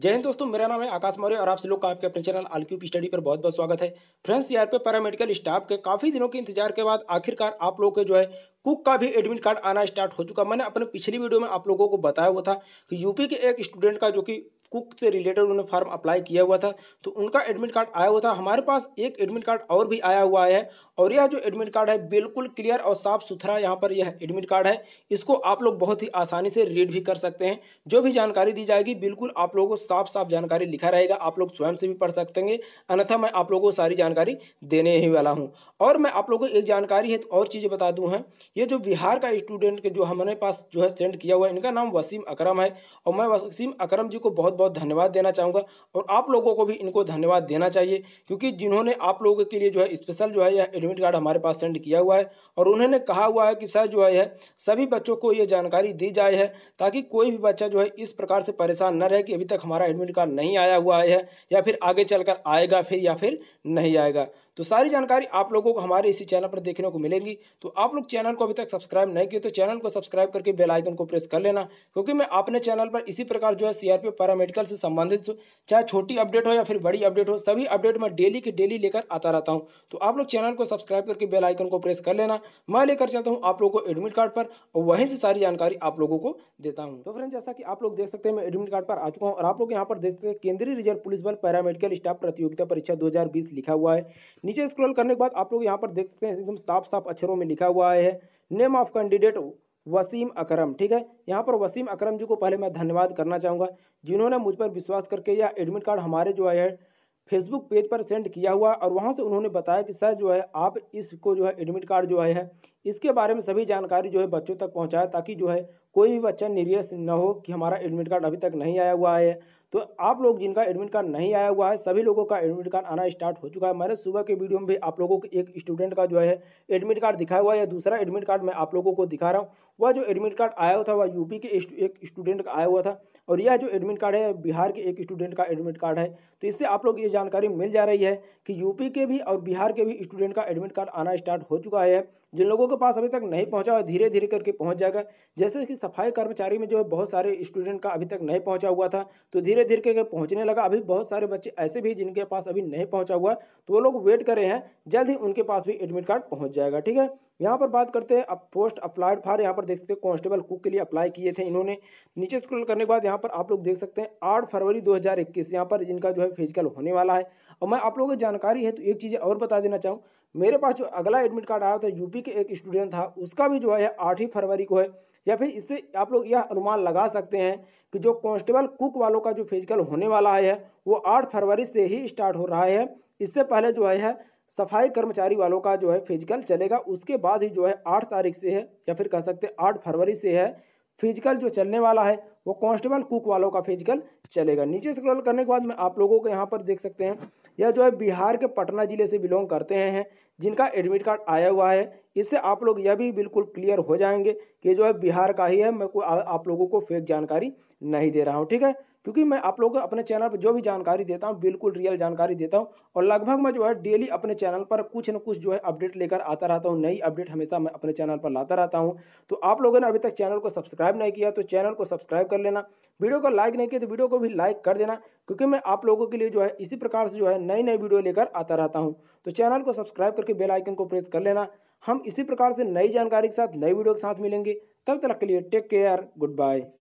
जय हिंद दोस्तों मेरा नाम है आकाश मौर्य और आप सभी लोग का आपके अपने चैनल आलक्यूब स्टडी पर बहुत बहुत स्वागत है फ्रेंड्स यार पे पैरामेडिकल स्टाफ के काफी दिनों के इंतजार के बाद आखिरकार आप लोग के जो है कुक का भी एडमिट कार्ड आना स्टार्ट हो चुका मैंने अपने पिछली वीडियो में आप लोगों को बताया हुआ था कि यूपी के एक स्टूडेंट का जो कि कुक से रिलेटेड उन्होंने फॉर्म अप्लाई किया हुआ था तो उनका एडमिट कार्ड आया हुआ था हमारे पास एक एडमिट कार्ड और भी आया हुआ है और यह जो एडमिट कार्ड है बिल्कुल क्लियर और साफ सुथरा यहाँ पर यह एडमिट कार्ड है इसको आप लोग बहुत ही आसानी से रीड भी कर सकते हैं जो भी जानकारी दी जाएगी बिल्कुल आप लोगों को साफ साफ जानकारी लिखा रहेगा आप लोग स्वयं से भी पढ़ सकते हैं अन्यथा मैं आप लोगों को सारी जानकारी देने ही वाला हूँ और मैं आप लोगों को एक जानकारी है तो और चीज़ें बता दूँ हैं ये जो बिहार का स्टूडेंट के जो हमारे पास जो है सेंड किया हुआ है इनका नाम वसीम अक्रम है और मैं वसीम अक्रम जी को बहुत बहुत धन्यवाद देना चाहूँगा और आप लोगों को भी इनको धन्यवाद देना चाहिए क्योंकि जिन्होंने आप लोगों के लिए जो है स्पेशल जो है यह एडमिट कार्ड हमारे पास सेंड किया हुआ है और उन्होंने कहा हुआ है कि सर जो है सभी बच्चों को ये जानकारी दी जाए है ताकि कोई भी बच्चा जो है इस प्रकार से परेशान न रहे कि अभी तक हमारा एडमिट कार्ड नहीं आया हुआ है या फिर आगे चलकर आएगा फिर या फिर नहीं आएगा तो सारी जानकारी आप लोगों को हमारे इसी चैनल पर देखने को मिलेंगी तो आप लोग चैनल को अभी तक सब्सक्राइब नहीं किए तो चैनल को सब्सक्राइब करके बेल आइकन को प्रेस कर लेना क्योंकि मैं अपने चैनल पर इसी प्रकार जो है सीआरपीएफ पैरामेडिकल से संबंधित चाहे छोटी अपडेट हो या फिर बड़ी अपडेट हो सभी अपडेट मैं डेली की डेली लेकर आता रहता हूँ तो आप लोग चैनल को सब्सक्राइब करके बेल आइकन को प्रेस कर लेना मैं लेकर चलता हूँ आप लोगों को एडमिट कार्ड पर और वहीं से सारी जानकारी आप लोगों को देता हूँ तो फ्रेंड जैसा कि आप लोग देख सकते हैं मैं एडमिट कार्ड पर आ चुका हूँ और आप लोग यहाँ पर देख सकते हैं केंद्रीय रिजर्व पुलिस बल पैरामेडिकल स्टाफ प्रतियोगिता परीक्षा दो लिखा हुआ है नीचे स्क्रॉल करने के बाद आप लोग यहाँ पर देख सकते हैं एकदम साफ साफ अक्षरों में लिखा हुआ है name of candidate Wasim Akram ठीक है यहाँ पर वसीम अकरम जी को पहले मैं धन्यवाद करना चाहूँगा जिन्होंने मुझ पर विश्वास करके यह एडमिट कार्ड हमारे जो है फेसबुक पेज पर सेंड किया हुआ और वहाँ से उन्होंने बताया कि सर जो है आप इसको जो है एडमिट कार्ड जो है इसके बारे में सभी जानकारी जो है बच्चों तक पहुँचाए ताकि जो है कोई भी बच्चा निरियस न हो कि हमारा एडमिट कार्ड अभी तक नहीं आया हुआ है तो आप लोग जिनका एडमिट कार्ड नहीं आया हुआ है सभी लोगों का एडमिट कार्ड आना स्टार्ट हो चुका है मैंने सुबह के वीडियो में भी आप लोगों को एक स्टूडेंट का जो है एडमिट कार्ड दिखाया हुआ है या दूसरा एडमिट कार्ड मैं आप लोगों को दिखा रहा हूँ वह जो एडमिट कार्ड आया हुआ था वह यूपी के एक स्टूडेंट का आया हुआ था और यह जो एडमिट कार्ड है बिहार के एक स्टूडेंट का एडमिट कार्ड है तो इससे आप लोग ये जानकारी मिल जा रही है कि यूपी के भी और बिहार के भी स्टूडेंट का एडमिट कार्ड आना स्टार्ट हो चुका है जिन लोगों के पास अभी तक नहीं पहुंचा है धीरे धीरे करके पहुंच जाएगा जैसे कि सफाई कर्मचारी में जो है बहुत सारे स्टूडेंट का अभी तक नहीं पहुंचा हुआ था तो धीरे धीरे करके पहुंचने लगा अभी बहुत सारे बच्चे ऐसे भी जिनके पास अभी नहीं पहुंचा हुआ तो वो लोग वेट कर रहे हैं जल्द ही उनके पास भी एडमिट कार्ड पहुँच जाएगा ठीक है यहाँ पर बात करते हैं अब पोस्ट अप्लाइड फार यहाँ पर देख सकते हैं कॉन्स्टेबल कुक के लिए अप्लाई किए थे इन्होंने नीचे स्क्रोल करने के बाद यहाँ पर आप लोग देख सकते हैं आठ फरवरी दो यहाँ पर इनका जो है फिजिकल होने वाला है और मैं आप लोगों को जानकारी है तो एक चीज़ और बता देना चाहूँ मेरे पास जो अगला एडमिट कार्ड आया था यूपी के एक स्टूडेंट था उसका भी जो है आठ ही फरवरी को है या फिर इससे आप लोग यह अनुमान लगा सकते हैं कि जो कांस्टेबल कुक वालों का जो फिजिकल होने वाला है वो आठ फरवरी से ही स्टार्ट हो रहा है इससे पहले जो है सफाई कर्मचारी वालों का जो है फिजिकल चलेगा उसके बाद ही जो है आठ तारीख से है या फिर कह सकते हैं आठ फरवरी से है फिजिकल जो चलने वाला है वो कांस्टेबल कुक वालों का फिजिकल चलेगा नीचे स्क्रॉल करने के बाद में आप लोगों को यहाँ पर देख सकते हैं यह जो है बिहार के पटना जिले से बिलोंग करते हैं जिनका एडमिट कार्ड आया हुआ है इससे आप लोग यह भी बिल्कुल क्लियर हो जाएंगे कि जो है बिहार का ही है मैं कोई आप लोगों को फेक जानकारी नहीं दे रहा हूँ ठीक है क्योंकि मैं आप लोगों को अपने चैनल पर जो भी जानकारी देता हूँ बिल्कुल रियल जानकारी देता हूँ और लगभग मैं जो है डेली अपने चैनल पर कुछ न कुछ जो है अपडेट लेकर आता रहता हूँ नई अपडेट हमेशा मैं अपने चैनल पर लाता रहता हूँ तो आप लोगों ने अभी तक चैनल को सब्सक्राइब नहीं किया तो चैनल को सब्सक्राइब कर लेना वीडियो को लाइक नहीं किया तो वीडियो को भी लाइक कर देना क्योंकि मैं आप लोगों के लिए जो है इसी प्रकार से जो है नई नई वीडियो लेकर आता रहता हूँ तो चैनल को सब्सक्राइब करके बेल आइकन को प्रेस कर लेना हम इसी प्रकार से नई जानकारी के साथ नई वीडियो के साथ मिलेंगे तब तक के लिए टेक केयर गुड बाय